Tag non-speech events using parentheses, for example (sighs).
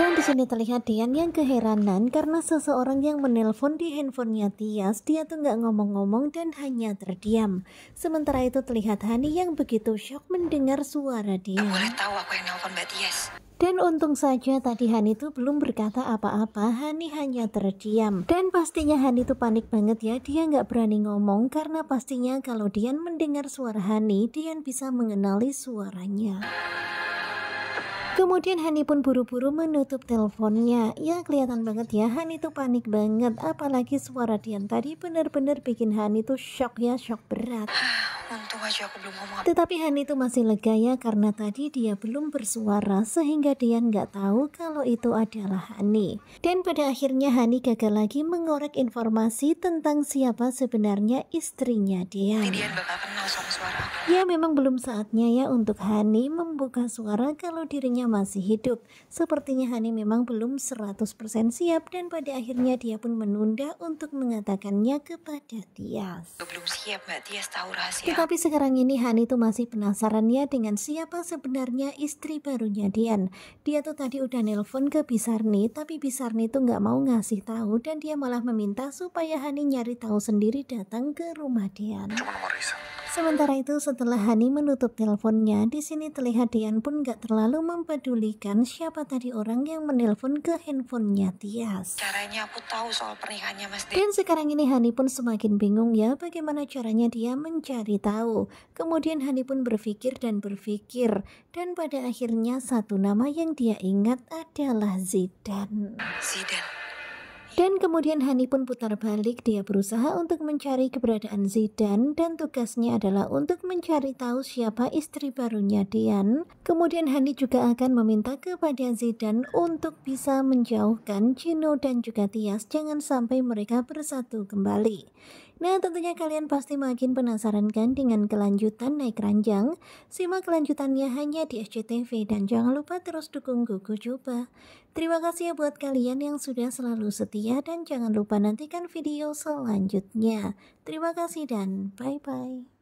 Dan di sini terlihat Dian yang keheranan karena seseorang yang menelpon di handphonenya Tias, dia tuh nggak ngomong-ngomong dan hanya terdiam. Sementara itu terlihat Hani yang begitu shock mendengar suara dia. Boleh tahu aku yang nelpon Mbak Tias? Dan untung saja tadi Hani itu belum berkata apa-apa, Hani hanya terdiam. Dan pastinya Hani itu panik banget ya, dia nggak berani ngomong karena pastinya kalau Dian mendengar suara Hani, Dian bisa mengenali suaranya. Kemudian Hani pun buru-buru menutup teleponnya. Ya kelihatan banget ya, Hani tuh panik banget. Apalagi suara Dian tadi benar-benar bikin Hani tuh shock ya, shock berat. (sighs) aku belum ngomong. Tetapi Han itu masih lega ya karena tadi dia belum bersuara sehingga dia nggak tahu kalau itu adalah Hani. Dan pada akhirnya Hani gagal lagi mengorek informasi tentang siapa sebenarnya istrinya dia. Ya memang belum saatnya ya untuk Hani membuka suara kalau dirinya masih hidup. Sepertinya Hani memang belum 100% siap dan pada akhirnya dia pun menunda untuk mengatakannya kepada Tias. Belum siap Tias tahu rahasia. Tetapi sekarang ini Hani tuh masih penasaran ya dengan siapa sebenarnya istri barunya Dian. Dia tuh tadi udah nelpon ke Bisarni, tapi Bisarni tuh nggak mau ngasih tahu dan dia malah meminta supaya Hani nyari tahu sendiri datang ke rumah Dian. Cuma nomor Risa. Sementara itu setelah Hani menutup teleponnya, di sini terlihat Dian pun gak terlalu mempedulikan siapa tadi orang yang menelpon ke handphonenya Tias. Caranya aku tahu soal pernikahannya Mas Dian. Dan sekarang ini Hani pun semakin bingung ya bagaimana caranya dia mencari tahu. Kemudian Hani pun berpikir dan berpikir dan pada akhirnya satu nama yang dia ingat adalah Zidan. Zidan kemudian Hani pun putar balik, dia berusaha untuk mencari keberadaan Zidan dan tugasnya adalah untuk mencari tahu siapa istri barunya Dian. Kemudian Hani juga akan meminta kepada Zidan untuk bisa menjauhkan Cino dan juga Tias jangan sampai mereka bersatu kembali. Nah, tentunya kalian pasti makin penasaran kan dengan kelanjutan naik ranjang? Simak kelanjutannya hanya di SCTV dan jangan lupa terus dukung Gugu Coba. Terima kasih ya buat kalian yang sudah selalu setia dan jangan lupa nantikan video selanjutnya. Terima kasih dan bye-bye.